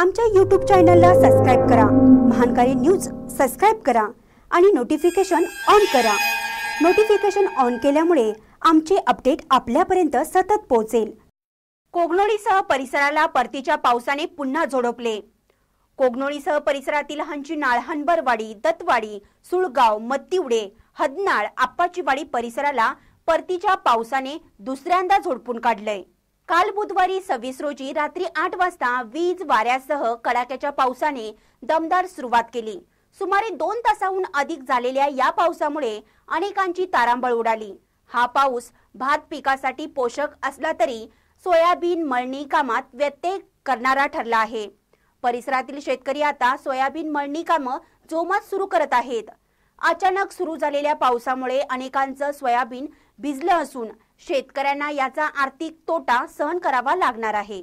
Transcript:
आमच्या यूट्यूब चॅनलला सबस्क्राईब करा महानकारी न्यूज सबस्क्राईब करा आणि नोटिफिकेशन ऑन करा नोटिफिकेशन ऑन केल्यामुळे आमचे अपडेट आपल्यापर्यंत सतत पोहोचेल कोगनोळीसह परिसराला परतीच्या पावसाने पुन्हा झोडपले कोगनोळीसह परिसरातील हंची नाळ हनबरवाडी दत्तवाडी सुळगाव मत्तिवडे हदनाळ आप्पाचीवाडी परिसराला परतीच्या पावसाने दुसऱ्यांदा झोडपून काढलंय काल बुधवारी सव्वीस रोजी रात्री आठ वाजता वीज वाऱ्यासह कडाक्याच्या पावसाने दमदार सुरुवात केली सुमारे दोन तासाहून अधिक झालेल्या या पावसामुळे अनेकांची तारांबळ उडाली हा पाऊस भात पिकासाठी पोषक असला तरी सोयाबीन मळणी कामात व्यत्यय करणारा ठरला आहे परिसरातील शेतकरी आता सोयाबीन मळणी कामं जोमात सुरू करत आहेत अचानक सुरू झालेल्या पावसामुळे अनेकांचं सोयाबीन भिजलं असून शेतकऱ्यांना याचा आर्थिक तोटा सहन करावा लागणार आहे